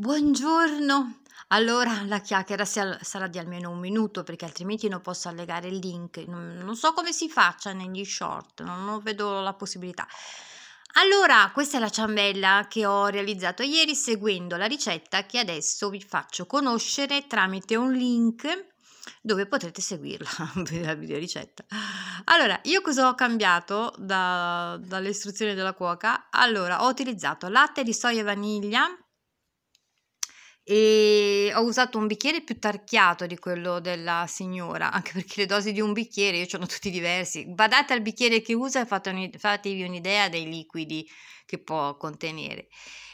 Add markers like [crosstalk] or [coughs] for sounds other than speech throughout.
Buongiorno. Allora la chiacchiera sarà di almeno un minuto perché altrimenti non posso allegare il link. Non so come si faccia negli short, non vedo la possibilità. Allora, questa è la ciambella che ho realizzato ieri seguendo la ricetta che adesso vi faccio conoscere tramite un link dove potrete seguirla [laughs] la video ricetta. Allora, io cosa ho cambiato da, dalle istruzioni della cuoca? Allora, ho utilizzato latte di soia e vaniglia e ho usato un bicchiere più tarchiato di quello della signora, [laughs] anche perché le dosi di un bicchiere, io ce l'ho tutti diversi. Badate al bicchiere che usa e fatevi un'idea dei liquidi che può contenere.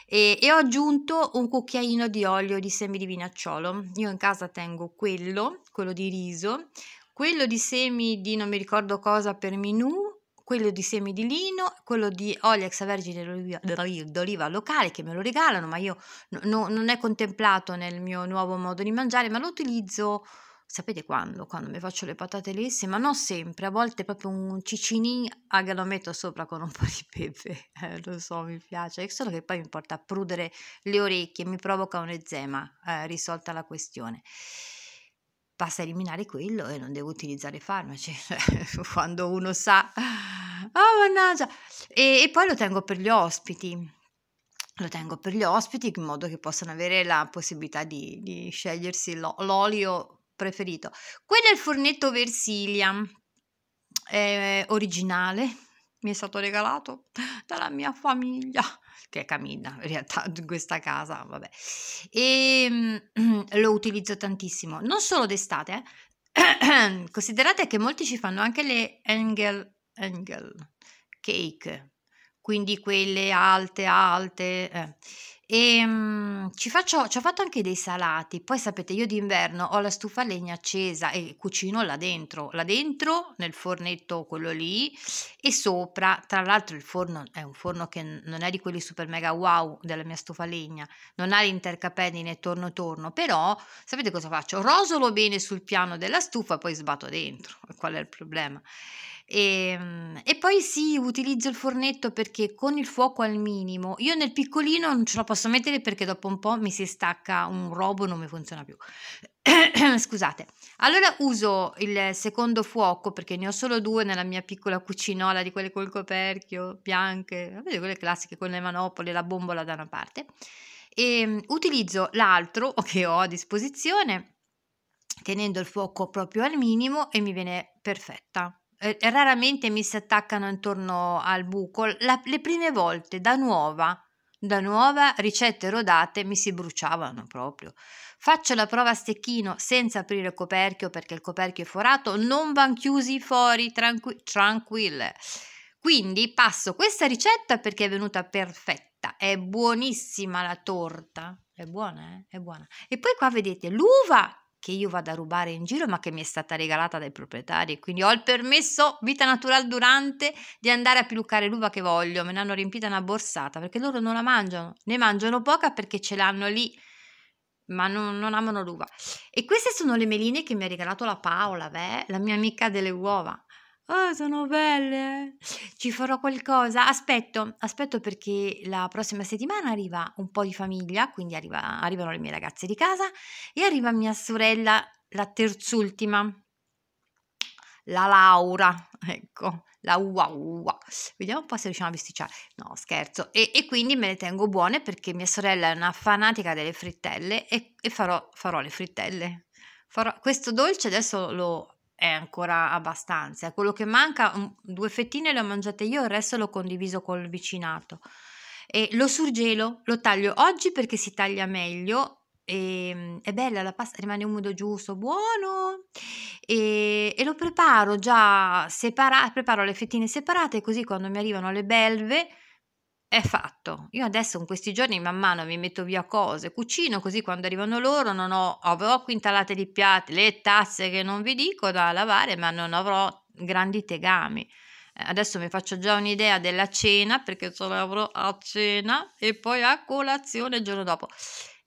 E, e, ho aggiunto un cucchiaino di olio di semi di vinacciolo. Io in casa tengo quello, quello di riso, quello di semi di non mi ricordo cosa per minù quello di semi di lino, quello di olio extravergine d'oliva locale che me lo regalano, ma io no, non è contemplato nel mio nuovo modo di mangiare, ma lo utilizzo sapete quando? Quando mi faccio le patate lesse, ma non sempre, a volte proprio un cicinin a che lo metto sopra con un po' di pepe, [laughs] eh, lo so, mi piace, solo che poi mi porta a prudere le orecchie, mi provoca un eczema, eh, risolta la questione basta eliminare quello e non devo utilizzare farmaci. [laughs] Cioè, [laughs] quando uno sa, oh mannaggia! E, e poi lo tengo per gli ospiti lo tengo per gli ospiti in modo che possano avere la possibilità di, di scegliersi l'olio preferito. Quello è il fornetto Versilia, è originale, mi è stato regalato dalla mia famiglia che è Camilla in realtà [laughs] in questa casa, vabbè. E ehm, [clears throat] lo utilizzo tantissimo, non solo d'estate, eh. [clears throat] considerate che molti ci fanno anche le angel, angel cake, quindi quelle alte, alte. Eh e ehm, ci, faccio, ci ho fatto anche dei salati. Poi sapete, io d'inverno ho la stufa a legna accesa e cucino là dentro, là dentro nel fornetto quello lì e sopra. Tra l'altro, il forno è un forno che non è di quelli super mega wow della mia stufa a legna, non ha l'intercapelli torno torno. Però sapete cosa faccio? Rosolo bene sul piano della stufa, poi sbatto dentro. Qual è il problema? E, ehm, e, poi sì, utilizzo il fornetto perché con il fuoco al minimo, io nel piccolino non ce la posso mettere perché dopo un po' mi si stacca un robo, non mi funziona più. [coughs] Scusate, allora uso il secondo fuoco perché ne ho solo due nella mia piccola cucinola di quelle col coperchio, bianche, vedete quelle classiche con le manopole, la bombola da una parte. E ehm, utilizzo l'altro [laughs] che ho a disposizione tenendo il fuoco proprio al minimo e mi viene perfetta. Ehm, raramente mi si attaccano intorno al buco. La, le prime volte da nuova, da nuova, ricette rodate mi si bruciavano proprio. Faccio la prova a stecchino senza aprire il coperchio perché il coperchio è forato, non van chiusi fuori, tranqui- tranquille. Quindi passo questa ricetta perché è venuta perfetta, è buonissima la torta. È buona, eh? È buona. E poi qua vedete l'uva che io vado a rubare in giro, ma che mi è stata regalata dai proprietari. Quindi ho il permesso, vita natural durante, di andare a piluccare l'uva che voglio. Me ne hanno riempita una borsata perché loro non la mangiano, ne mangiano poca perché ce l'hanno lì ma non, non, amano l'uva. E queste sono le meline che mi ha regalato la Paola, beh, la mia amica delle uova. Oh, sono belle! Eh ci farò qualcosa. Aspetto, aspetto perché la prossima settimana arriva un po' di famiglia, quindi arriva, arrivano le mie ragazze di casa e arriva mia sorella, la terzultima, la Laura, [laughs] ecco, la ua ua. Vediamo un po' se riusciamo a vesticciare. No, scherzo. E, e, quindi me le tengo buone perché mia sorella è una fanatica delle frittelle e, e farò, farò, le frittelle. Farò, questo dolce adesso lo è ancora abbastanza. Quello che manca, due fettine le ho mangiate io, il resto l'ho condiviso col vicinato. E lo surgelo lo taglio oggi perché si taglia meglio. E, ehm, è bella la pasta, rimane umido giusto, buono. E, e lo preparo già separato, preparo le fettine separate così quando mi arrivano le belve è fatto. Io adesso in questi giorni man mano mi metto via cose, cucino così quando arrivano loro non ho, avrò quintalate di piatti, le tazze che non vi dico da lavare, ma non avrò grandi tegami. Eh, adesso mi faccio già un'idea della cena perché ce l'avrò a cena e poi a colazione il giorno dopo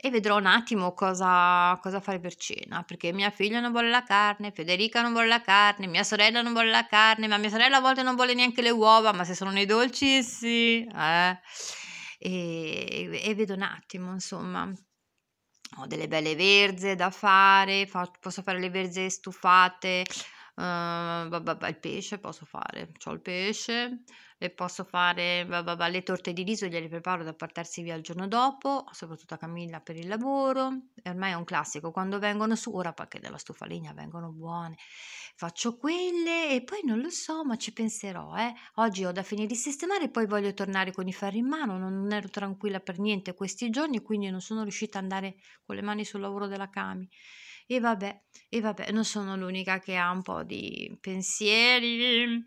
e vedrò un attimo cosa, cosa fare per cena, perché mia figlia non vuole la carne, Federica non vuole la carne, mia sorella non vuole la carne, ma mia sorella a volte non vuole neanche le uova, ma se sono nei dolci sì, eh. e, e vedo un attimo insomma ho delle belle verze da fare, fa, posso fare le verze stufate, uh, il pesce posso fare, ho il pesce, le posso fare bah bah bah, le torte di riso, gliele preparo da portarsi via il giorno dopo, soprattutto a Camilla per il lavoro, e ormai è un classico, quando vengono su, ora perché della stufa legna vengono buone, faccio quelle e poi non lo so, ma ci penserò, eh. oggi ho da finire di sistemare e poi voglio tornare con i ferri in mano, non, non ero tranquilla per niente questi giorni, quindi non sono riuscita ad andare con le mani sul lavoro della Cami e vabbè, e vabbè, non sono l'unica che ha un po' di pensieri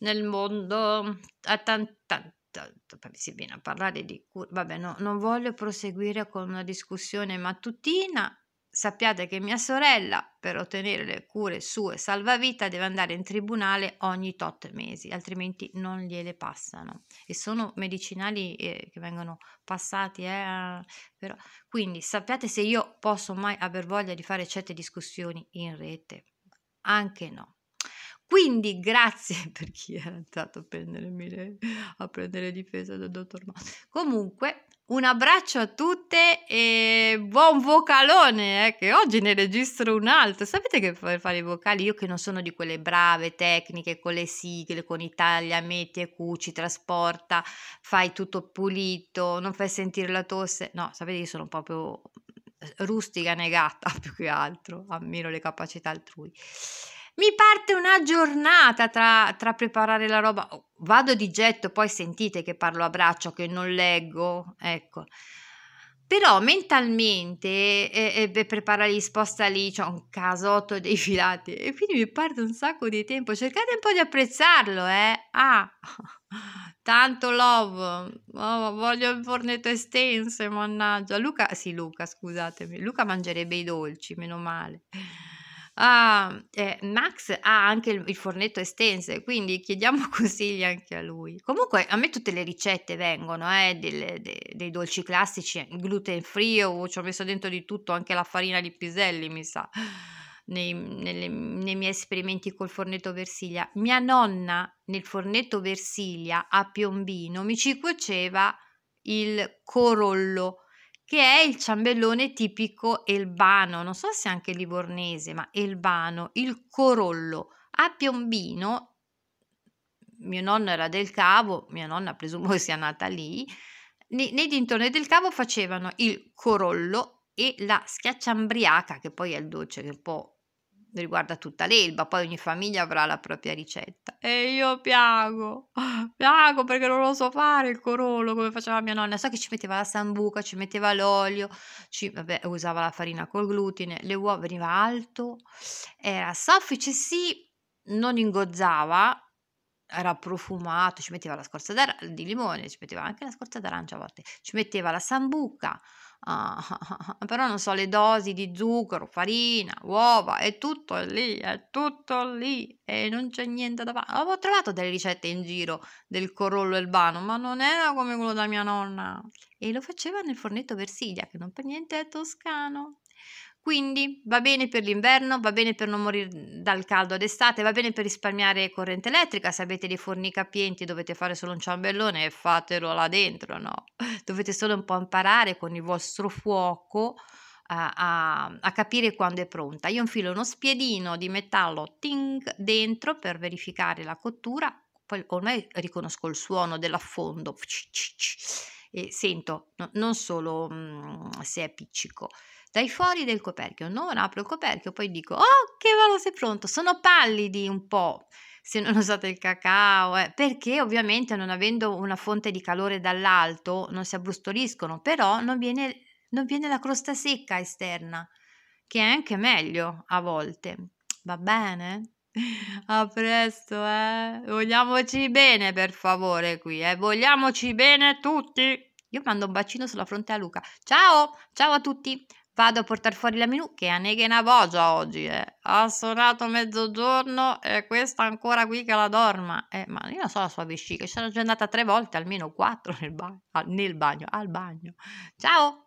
nel mondo. A ah, tanta, tan, si viene a parlare di Vabbè, no, non voglio proseguire con una discussione mattutina sappiate che mia sorella per ottenere le cure sue salvavita deve andare in tribunale ogni tot mesi, altrimenti non gliele passano. E sono medicinali eh, che vengono passati, eh, però... quindi sappiate se io posso mai aver voglia di fare certe discussioni in rete, anche no. Quindi grazie [laughs] per chi è andato a, prendermi a prendere difesa dal dottor Ma. Comunque, un abbraccio a tutte e buon vocalone, eh, che oggi ne registro un altro. Sapete che per fare i vocali io che non sono di quelle brave tecniche con le sigle, con i taglia, metti e cuci, trasporta, fai tutto pulito, non fai sentire la tosse. No, sapete che sono proprio eh, rustica negata [laughs] più che altro, ammiro le capacità altrui mi parte una giornata tra, tra, preparare la roba. Oh, vado di getto, poi sentite che parlo a braccio, che non leggo, ecco. Però mentalmente eh, eh, prepara lì, sposta lì, c'ho un casotto dei filati e quindi mi parte un sacco di tempo. Cercate un po' di apprezzarlo, eh. Ah, [laughs] tanto love, oh, voglio il fornetto estense, mannaggia. Luca, sì Luca, scusatemi, Luca mangerebbe i dolci, meno male. Uh, eh, Max ha anche il, il, fornetto estense, quindi chiediamo [laughs] consigli anche a lui. Comunque, a me tutte le ricette vengono, eh, delle, de, dei dolci classici, eh, gluten free, o ci ho messo dentro di tutto, anche la farina di piselli, mi sa, nei, nelle, nei miei esperimenti col fornetto Versiglia. Mia nonna nel fornetto Versiglia a Piombino mi ci cuoceva il corollo che è il ciambellone tipico elbano, non so se anche livornese, ma elbano, il corollo. A Piombino, mio nonno era del Cavo, mia nonna presumo [laughs] sia nata lì, nei, nei dintorni del Cavo facevano il corollo e la schiacciambriaca, che poi è il dolce che un po' riguarda tutta l'Elba, poi ogni famiglia avrà la propria ricetta. E io piango, [laughs] piango perché non lo so fare il corollo come faceva mia nonna. So che ci metteva la sambuca, ci metteva l'olio, ci, vabbè, usava la farina col glutine, le uova veniva alto, era soffice, sì, non ingozzava, era profumato, ci metteva la scorza di limone, ci metteva anche la scorza d'arancia a volte, ci metteva la sambuca, Ah, ah, ah, ah, però non so, le dosi di zucchero, farina, uova, è tutto lì, è tutto lì e non c'è niente da fare. Avevo trovato delle ricette in giro del corollo elbano, ma non era come quello da mia nonna. E lo faceva nel fornetto Versilia, che non per niente è toscano. Quindi va bene per l'inverno, va bene per non morire dal caldo d'estate, va bene per risparmiare corrente elettrica. Se avete dei forni capienti dovete fare solo un ciambellone e fatelo là dentro, no? dovete solo un po' imparare con il vostro fuoco a, eh, a, a, capire quando è pronta. Io infilo uno spiedino di metallo ting dentro per verificare la cottura, poi ormai riconosco il suono dell'affondo e sento no, non solo mh, mm, se è appiccico. Dai fuori del coperchio, non apro il coperchio, poi dico: Oh, che valo, sei pronto! Sono pallidi un po' se non usate il cacao, eh, perché ovviamente non avendo una fonte di calore dall'alto non si abbrustoliscono, però non viene, non viene la crosta secca esterna, che è anche meglio a volte. Va bene? A presto, eh? Vogliamoci bene, per favore, qui, eh? Vogliamoci bene tutti! Io mando un bacino sulla fronte a Luca. Ciao! Ciao a tutti! Vado a portare fuori la menù che a neghena bogia oggi, eh. Ha suonato mezzogiorno e questa ancora qui che la dorma. Eh, ma io non so la sua vescica, ci sono già andata tre volte, almeno quattro nel, ba- nel bagno, al bagno. Ciao!